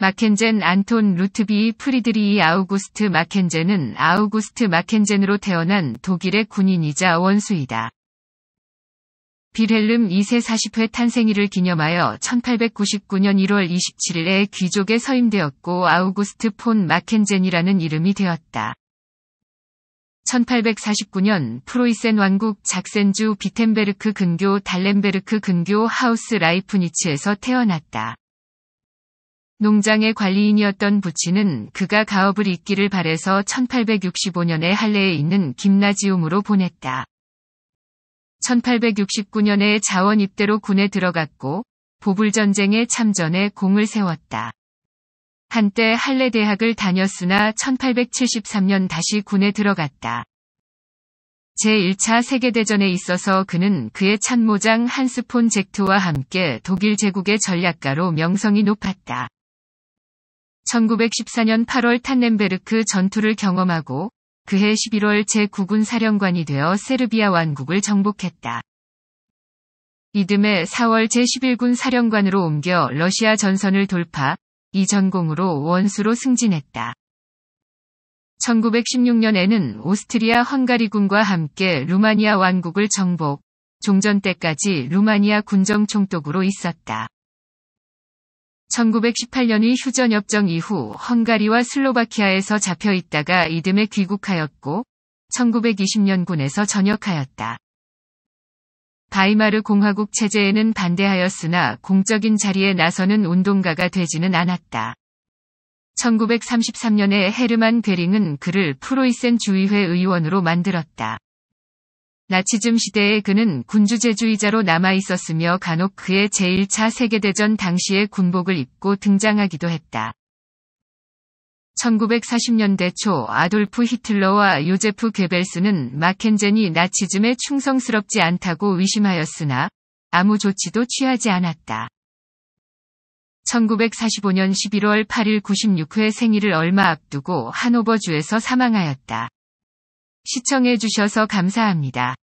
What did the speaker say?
마켄젠 안톤 루트비 프리드리히 아우구스트 마켄젠은 아우구스트 마켄젠으로 태어난 독일의 군인이자 원수이다. 빌헬름 2세 40회 탄생일을 기념하여 1899년 1월 27일에 귀족에 서임되었고 아우구스트 폰 마켄젠이라는 이름이 되었다. 1849년 프로이센 왕국 작센주 비텐베르크 근교 달렌베르크 근교 하우스 라이프니츠에서 태어났다. 농장의 관리인이었던 부친은 그가 가업을 잇기를 바래서 1865년에 할례에 있는 김나지움으로 보냈다. 1869년에 자원 입대로 군에 들어갔고 보불전쟁에 참전해 공을 세웠다. 한때 할례 대학을 다녔으나 1873년 다시 군에 들어갔다. 제1차 세계대전에 있어서 그는 그의 참모장 한스폰 젝트와 함께 독일 제국의 전략가로 명성이 높았다. 1914년 8월 탄넨베르크 전투를 경험하고 그해 11월 제9군 사령관이 되어 세르비아 왕국을 정복했다. 이듬해 4월 제11군 사령관으로 옮겨 러시아 전선을 돌파, 이전공으로 원수로 승진했다. 1916년에는 오스트리아 헝가리군과 함께 루마니아 왕국을 정복, 종전 때까지 루마니아 군정 총독으로 있었다. 1918년의 휴전협정 이후 헝가리와 슬로바키아에서 잡혀 있다가 이듬해 귀국하였고 1920년군에서 전역하였다. 바이마르 공화국 체제에는 반대하였으나 공적인 자리에 나서는 운동가가 되지는 않았다. 1933년에 헤르만 괴링은 그를 프로이센 주의회 의원으로 만들었다. 나치즘 시대에 그는 군주제주의자로 남아있었으며 간혹 그의 제1차 세계대전 당시의 군복을 입고 등장하기도 했다. 1940년대 초 아돌프 히틀러와 요제프 괴벨스는 마켄젠이 나치즘에 충성스럽지 않다고 의심하였으나 아무 조치도 취하지 않았다. 1945년 11월 8일 96회 생일을 얼마 앞두고 하노버주에서 사망하였다. 시청해주셔서 감사합니다.